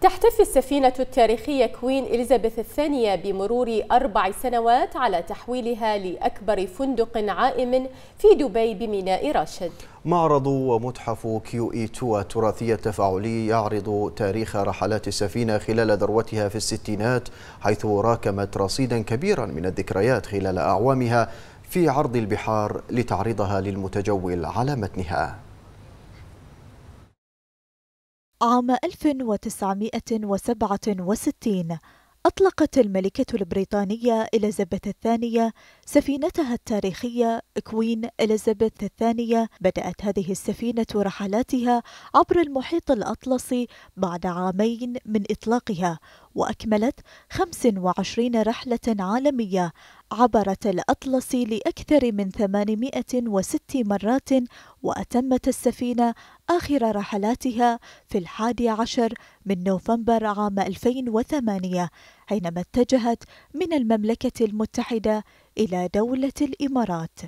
تحتفي السفينة التاريخية كوين إليزابيث الثانية بمرور أربع سنوات على تحويلها لأكبر فندق عائم في دبي بميناء راشد معرض ومتحف كيو اي 2 التراثي التفاعلي يعرض تاريخ رحلات السفينة خلال ذروتها في الستينات حيث راكمت رصيدا كبيرا من الذكريات خلال أعوامها في عرض البحار لتعرضها للمتجول على متنها عام 1967 أطلقت الملكة البريطانية إليزابيث الثانية سفينتها التاريخية كوين إليزابيث الثانية بدأت هذه السفينة رحلاتها عبر المحيط الأطلسي بعد عامين من إطلاقها وأكملت 25 رحلة عالمية عبرت الأطلس لأكثر من 806 مرات وأتمت السفينة آخر رحلاتها في الحادي عشر من نوفمبر عام 2008 حينما اتجهت من المملكة المتحدة إلى دولة الإمارات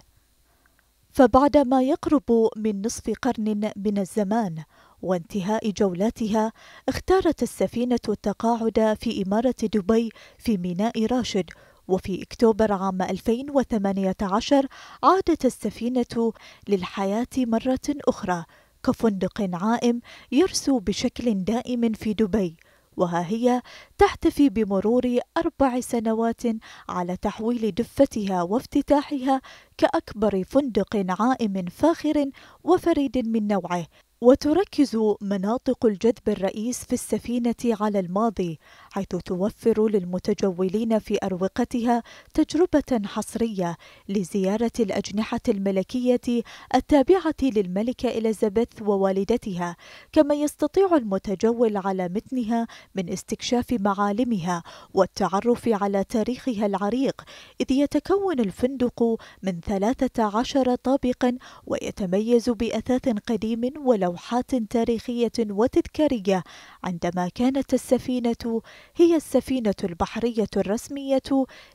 فبعدما يقرب من نصف قرن من الزمان وانتهاء جولاتها اختارت السفينة التقاعد في إمارة دبي في ميناء راشد وفي أكتوبر عام 2018 عادت السفينة للحياة مرة أخرى كفندق عائم يرسو بشكل دائم في دبي وها هي تحتفي بمرور أربع سنوات على تحويل دفتها وافتتاحها كأكبر فندق عائم فاخر وفريد من نوعه وتركز مناطق الجذب الرئيس في السفينة على الماضي، حيث توفر للمتجولين في أروقتها تجربة حصرية لزيارة الأجنحة الملكية التابعة للملكة إليزابيث ووالدتها، كما يستطيع المتجول على متنها من استكشاف معالمها والتعرف على تاريخها العريق، إذ يتكون الفندق من 13 طابقًا ويتميز بأثاث قديم ولو لوحات تاريخية وتذكارية عندما كانت السفينة هي السفينة البحرية الرسمية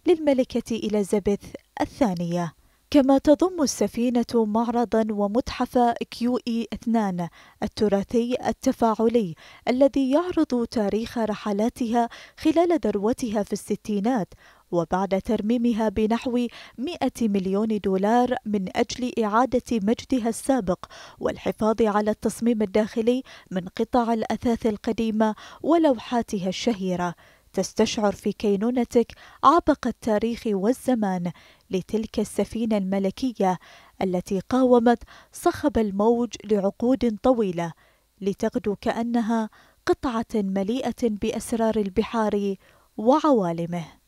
للملكة إليزابيث الثانية كما تضم السفينة معرضا ومتحف كيو اي 2 التراثي التفاعلي الذي يعرض تاريخ رحلاتها خلال ذروتها في الستينات وبعد ترميمها بنحو 100 مليون دولار من أجل إعادة مجدها السابق والحفاظ على التصميم الداخلي من قطع الأثاث القديمة ولوحاتها الشهيرة تستشعر في كينونتك عبق التاريخ والزمان لتلك السفينة الملكية التي قاومت صخب الموج لعقود طويلة لتغدو كأنها قطعة مليئة بأسرار البحار وعوالمه